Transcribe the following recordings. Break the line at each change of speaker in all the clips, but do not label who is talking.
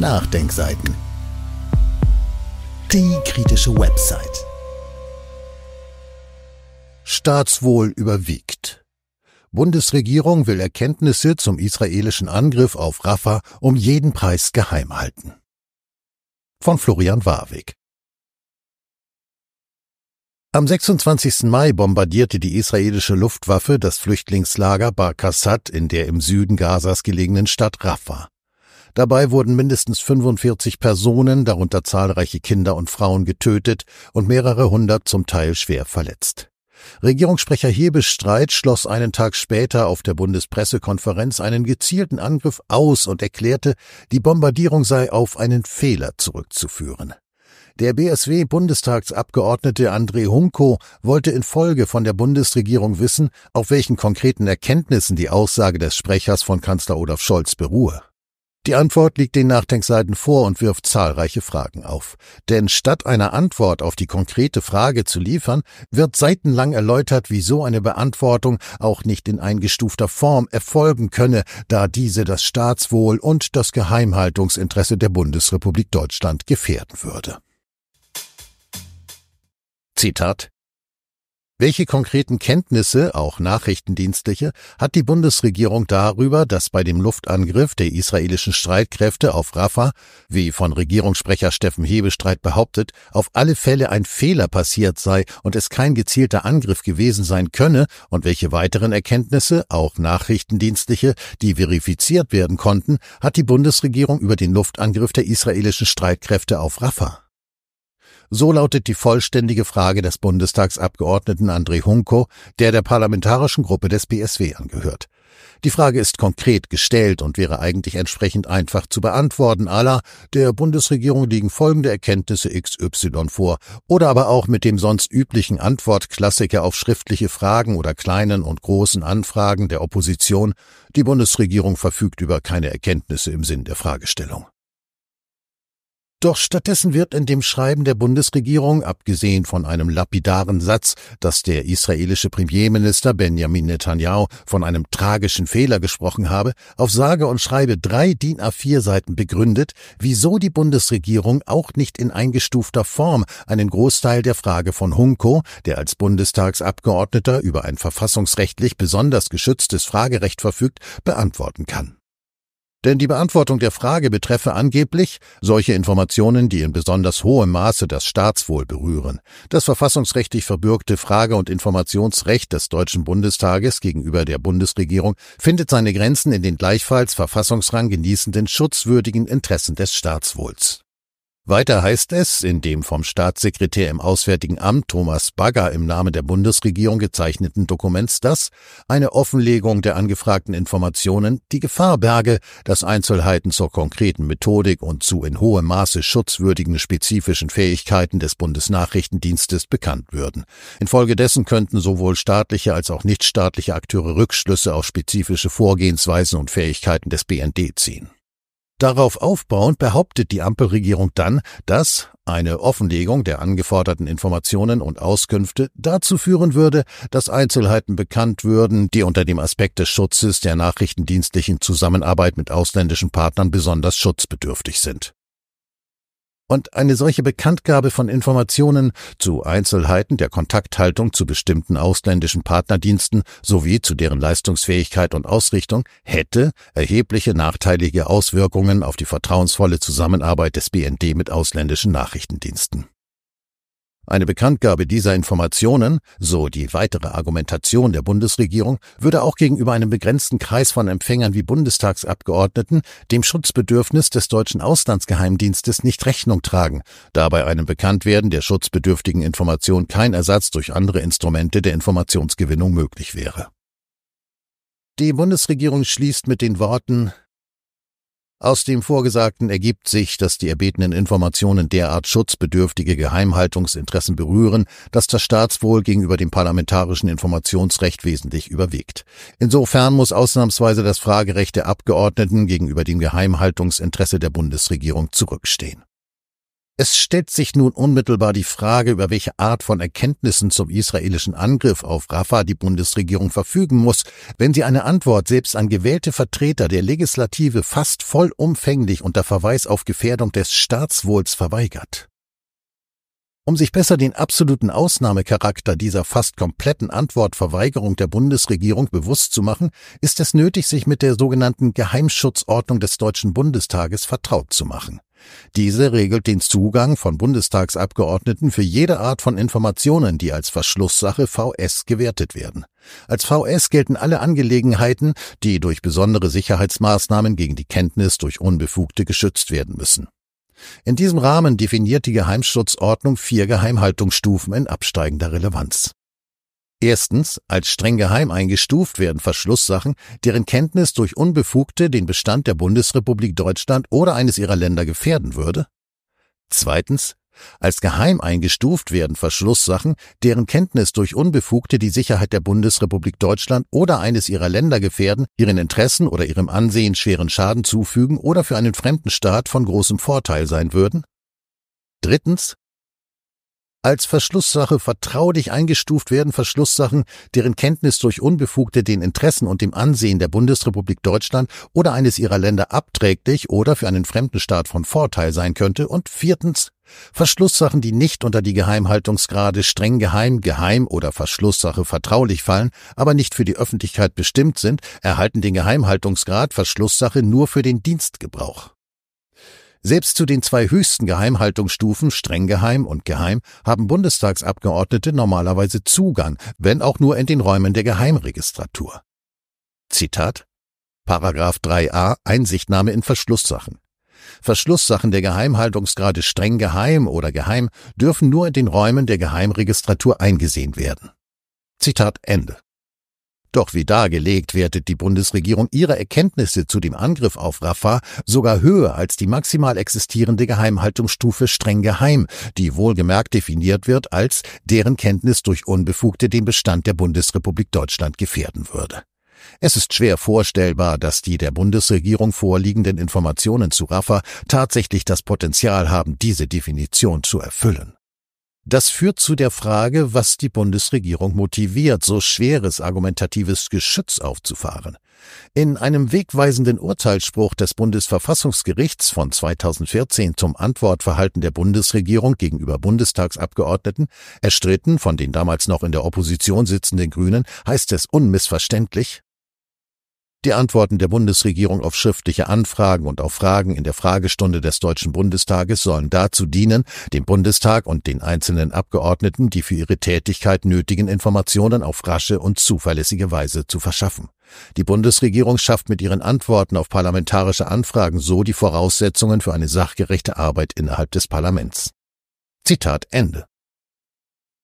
Nachdenkseiten. Die kritische Website. Staatswohl überwiegt. Bundesregierung will Erkenntnisse zum israelischen Angriff auf Rafah um jeden Preis geheim halten. Von Florian Warwick. Am 26. Mai bombardierte die israelische Luftwaffe das Flüchtlingslager Bar Barkassat in der im Süden Gazas gelegenen Stadt Rafah. Dabei wurden mindestens 45 Personen, darunter zahlreiche Kinder und Frauen, getötet und mehrere hundert zum Teil schwer verletzt. Regierungssprecher Hebestreit schloss einen Tag später auf der Bundespressekonferenz einen gezielten Angriff aus und erklärte, die Bombardierung sei auf einen Fehler zurückzuführen. Der BSW-Bundestagsabgeordnete André Hunko wollte in Folge von der Bundesregierung wissen, auf welchen konkreten Erkenntnissen die Aussage des Sprechers von Kanzler Olaf Scholz beruhe. Die Antwort liegt den Nachdenkseiten vor und wirft zahlreiche Fragen auf. Denn statt einer Antwort auf die konkrete Frage zu liefern, wird seitenlang erläutert, wieso eine Beantwortung auch nicht in eingestufter Form erfolgen könne, da diese das Staatswohl und das Geheimhaltungsinteresse der Bundesrepublik Deutschland gefährden würde. Zitat welche konkreten Kenntnisse, auch nachrichtendienstliche, hat die Bundesregierung darüber, dass bei dem Luftangriff der israelischen Streitkräfte auf Rafah, wie von Regierungssprecher Steffen Hebestreit behauptet, auf alle Fälle ein Fehler passiert sei und es kein gezielter Angriff gewesen sein könne und welche weiteren Erkenntnisse, auch nachrichtendienstliche, die verifiziert werden konnten, hat die Bundesregierung über den Luftangriff der israelischen Streitkräfte auf Rafah? So lautet die vollständige Frage des Bundestagsabgeordneten André Hunko, der der parlamentarischen Gruppe des BSW angehört. Die Frage ist konkret gestellt und wäre eigentlich entsprechend einfach zu beantworten, aller der Bundesregierung liegen folgende Erkenntnisse XY vor, oder aber auch mit dem sonst üblichen Antwortklassiker auf schriftliche Fragen oder kleinen und großen Anfragen der Opposition, die Bundesregierung verfügt über keine Erkenntnisse im Sinn der Fragestellung. Doch stattdessen wird in dem Schreiben der Bundesregierung, abgesehen von einem lapidaren Satz, dass der israelische Premierminister Benjamin Netanyahu von einem tragischen Fehler gesprochen habe, auf sage und schreibe drei DIN A4 Seiten begründet, wieso die Bundesregierung auch nicht in eingestufter Form einen Großteil der Frage von Hunko, der als Bundestagsabgeordneter über ein verfassungsrechtlich besonders geschütztes Fragerecht verfügt, beantworten kann. Denn die Beantwortung der Frage betreffe angeblich solche Informationen, die in besonders hohem Maße das Staatswohl berühren. Das verfassungsrechtlich verbürgte Frage- und Informationsrecht des Deutschen Bundestages gegenüber der Bundesregierung findet seine Grenzen in den gleichfalls verfassungsrang genießenden schutzwürdigen Interessen des Staatswohls. Weiter heißt es in dem vom Staatssekretär im Auswärtigen Amt Thomas Bagger im Namen der Bundesregierung gezeichneten Dokuments, dass eine Offenlegung der angefragten Informationen die Gefahr berge, dass Einzelheiten zur konkreten Methodik und zu in hohem Maße schutzwürdigen spezifischen Fähigkeiten des Bundesnachrichtendienstes bekannt würden. Infolgedessen könnten sowohl staatliche als auch nichtstaatliche Akteure Rückschlüsse auf spezifische Vorgehensweisen und Fähigkeiten des BND ziehen. Darauf aufbauend behauptet die Ampelregierung dann, dass eine Offenlegung der angeforderten Informationen und Auskünfte dazu führen würde, dass Einzelheiten bekannt würden, die unter dem Aspekt des Schutzes der nachrichtendienstlichen Zusammenarbeit mit ausländischen Partnern besonders schutzbedürftig sind und eine solche Bekanntgabe von Informationen zu Einzelheiten der Kontakthaltung zu bestimmten ausländischen Partnerdiensten sowie zu deren Leistungsfähigkeit und Ausrichtung hätte erhebliche nachteilige Auswirkungen auf die vertrauensvolle Zusammenarbeit des BND mit ausländischen Nachrichtendiensten. Eine Bekanntgabe dieser Informationen, so die weitere Argumentation der Bundesregierung, würde auch gegenüber einem begrenzten Kreis von Empfängern wie Bundestagsabgeordneten dem Schutzbedürfnis des deutschen Auslandsgeheimdienstes nicht Rechnung tragen, da bei einem Bekanntwerden der schutzbedürftigen Information kein Ersatz durch andere Instrumente der Informationsgewinnung möglich wäre. Die Bundesregierung schließt mit den Worten aus dem Vorgesagten ergibt sich, dass die erbetenen Informationen derart schutzbedürftige Geheimhaltungsinteressen berühren, dass das Staatswohl gegenüber dem parlamentarischen Informationsrecht wesentlich überwiegt. Insofern muss ausnahmsweise das Fragerecht der Abgeordneten gegenüber dem Geheimhaltungsinteresse der Bundesregierung zurückstehen. Es stellt sich nun unmittelbar die Frage, über welche Art von Erkenntnissen zum israelischen Angriff auf Rafah die Bundesregierung verfügen muss, wenn sie eine Antwort selbst an gewählte Vertreter der Legislative fast vollumfänglich unter Verweis auf Gefährdung des Staatswohls verweigert. Um sich besser den absoluten Ausnahmecharakter dieser fast kompletten Antwortverweigerung der Bundesregierung bewusst zu machen, ist es nötig, sich mit der sogenannten Geheimschutzordnung des Deutschen Bundestages vertraut zu machen. Diese regelt den Zugang von Bundestagsabgeordneten für jede Art von Informationen, die als Verschlusssache VS gewertet werden. Als VS gelten alle Angelegenheiten, die durch besondere Sicherheitsmaßnahmen gegen die Kenntnis durch Unbefugte geschützt werden müssen. In diesem Rahmen definiert die Geheimschutzordnung vier Geheimhaltungsstufen in absteigender Relevanz. Erstens, als streng geheim eingestuft werden Verschlusssachen, deren Kenntnis durch Unbefugte den Bestand der Bundesrepublik Deutschland oder eines ihrer Länder gefährden würde. Zweitens, als geheim eingestuft werden Verschlusssachen, deren Kenntnis durch Unbefugte die Sicherheit der Bundesrepublik Deutschland oder eines ihrer Länder gefährden, ihren Interessen oder ihrem Ansehen schweren Schaden zufügen oder für einen fremden Staat von großem Vorteil sein würden. Drittens, als Verschlusssache vertraulich eingestuft werden Verschlusssachen, deren Kenntnis durch Unbefugte den Interessen und dem Ansehen der Bundesrepublik Deutschland oder eines ihrer Länder abträglich oder für einen fremden Staat von Vorteil sein könnte und viertens Verschlusssachen, die nicht unter die Geheimhaltungsgrade streng geheim, geheim oder Verschlusssache vertraulich fallen, aber nicht für die Öffentlichkeit bestimmt sind, erhalten den Geheimhaltungsgrad Verschlusssache nur für den Dienstgebrauch. Selbst zu den zwei höchsten Geheimhaltungsstufen, streng geheim und geheim, haben Bundestagsabgeordnete normalerweise Zugang, wenn auch nur in den Räumen der Geheimregistratur. Zitat Paragraph 3a Einsichtnahme in Verschlusssachen. Verschlusssachen der Geheimhaltungsgrade streng geheim oder geheim dürfen nur in den Räumen der Geheimregistratur eingesehen werden. Zitat Ende. Doch wie dargelegt, wertet die Bundesregierung ihre Erkenntnisse zu dem Angriff auf Rafah sogar höher als die maximal existierende Geheimhaltungsstufe streng geheim, die wohlgemerkt definiert wird als deren Kenntnis durch Unbefugte den Bestand der Bundesrepublik Deutschland gefährden würde. Es ist schwer vorstellbar, dass die der Bundesregierung vorliegenden Informationen zu Rafa tatsächlich das Potenzial haben, diese Definition zu erfüllen. Das führt zu der Frage, was die Bundesregierung motiviert, so schweres argumentatives Geschütz aufzufahren. In einem wegweisenden Urteilsspruch des Bundesverfassungsgerichts von 2014 zum Antwortverhalten der Bundesregierung gegenüber Bundestagsabgeordneten, erstritten von den damals noch in der Opposition sitzenden Grünen, heißt es unmissverständlich die Antworten der Bundesregierung auf schriftliche Anfragen und auf Fragen in der Fragestunde des Deutschen Bundestages sollen dazu dienen, dem Bundestag und den einzelnen Abgeordneten die für ihre Tätigkeit nötigen Informationen auf rasche und zuverlässige Weise zu verschaffen. Die Bundesregierung schafft mit ihren Antworten auf parlamentarische Anfragen so die Voraussetzungen für eine sachgerechte Arbeit innerhalb des Parlaments. Zitat Ende.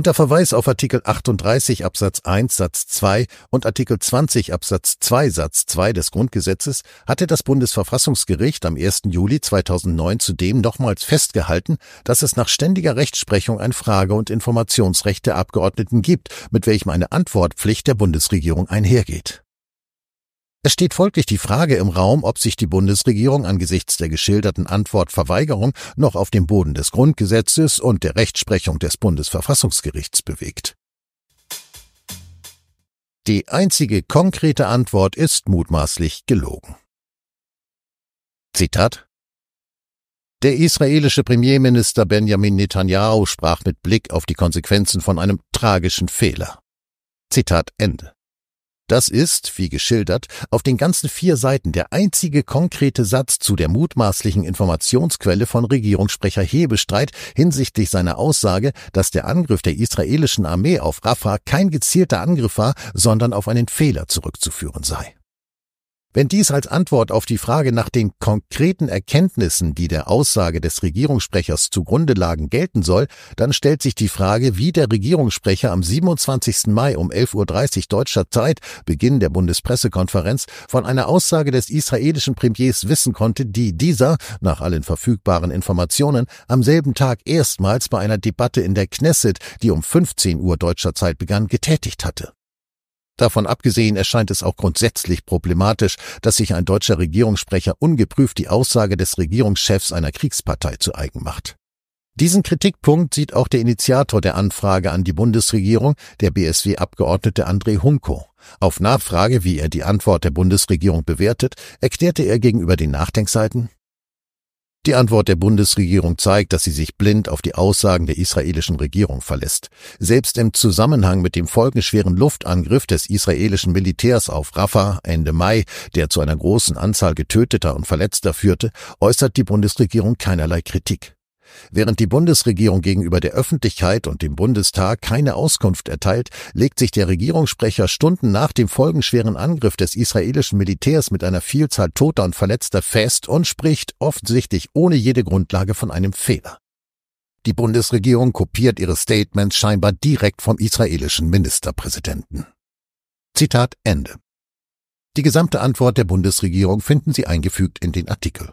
Unter Verweis auf Artikel 38 Absatz 1 Satz 2 und Artikel 20 Absatz 2 Satz 2 des Grundgesetzes hatte das Bundesverfassungsgericht am 1. Juli 2009 zudem nochmals festgehalten, dass es nach ständiger Rechtsprechung ein Frage- und Informationsrecht der Abgeordneten gibt, mit welchem eine Antwortpflicht der Bundesregierung einhergeht. Es steht folglich die Frage im Raum, ob sich die Bundesregierung angesichts der geschilderten Antwortverweigerung noch auf dem Boden des Grundgesetzes und der Rechtsprechung des Bundesverfassungsgerichts bewegt. Die einzige konkrete Antwort ist mutmaßlich gelogen. Zitat der israelische Premierminister Benjamin Netanyahu sprach mit Blick auf die Konsequenzen von einem tragischen Fehler. Zitat Ende. Das ist, wie geschildert, auf den ganzen vier Seiten der einzige konkrete Satz zu der mutmaßlichen Informationsquelle von Regierungssprecher Hebestreit hinsichtlich seiner Aussage, dass der Angriff der israelischen Armee auf Rafah kein gezielter Angriff war, sondern auf einen Fehler zurückzuführen sei. Wenn dies als Antwort auf die Frage nach den konkreten Erkenntnissen, die der Aussage des Regierungssprechers zugrunde lagen, gelten soll, dann stellt sich die Frage, wie der Regierungssprecher am 27. Mai um 11.30 Uhr deutscher Zeit, Beginn der Bundespressekonferenz, von einer Aussage des israelischen Premiers wissen konnte, die dieser, nach allen verfügbaren Informationen, am selben Tag erstmals bei einer Debatte in der Knesset, die um 15 Uhr deutscher Zeit begann, getätigt hatte. Davon abgesehen erscheint es auch grundsätzlich problematisch, dass sich ein deutscher Regierungssprecher ungeprüft die Aussage des Regierungschefs einer Kriegspartei zu eigen macht. Diesen Kritikpunkt sieht auch der Initiator der Anfrage an die Bundesregierung, der BSW-Abgeordnete André Hunko. Auf Nachfrage, wie er die Antwort der Bundesregierung bewertet, erklärte er gegenüber den Nachdenkseiten, die Antwort der Bundesregierung zeigt, dass sie sich blind auf die Aussagen der israelischen Regierung verlässt. Selbst im Zusammenhang mit dem folgenschweren Luftangriff des israelischen Militärs auf Rafah Ende Mai, der zu einer großen Anzahl getöteter und Verletzter führte, äußert die Bundesregierung keinerlei Kritik. Während die Bundesregierung gegenüber der Öffentlichkeit und dem Bundestag keine Auskunft erteilt, legt sich der Regierungssprecher Stunden nach dem folgenschweren Angriff des israelischen Militärs mit einer Vielzahl Toter und Verletzter fest und spricht offensichtlich ohne jede Grundlage von einem Fehler. Die Bundesregierung kopiert ihre Statements scheinbar direkt vom israelischen Ministerpräsidenten. Zitat Ende. Die gesamte Antwort der Bundesregierung finden Sie eingefügt in den Artikel.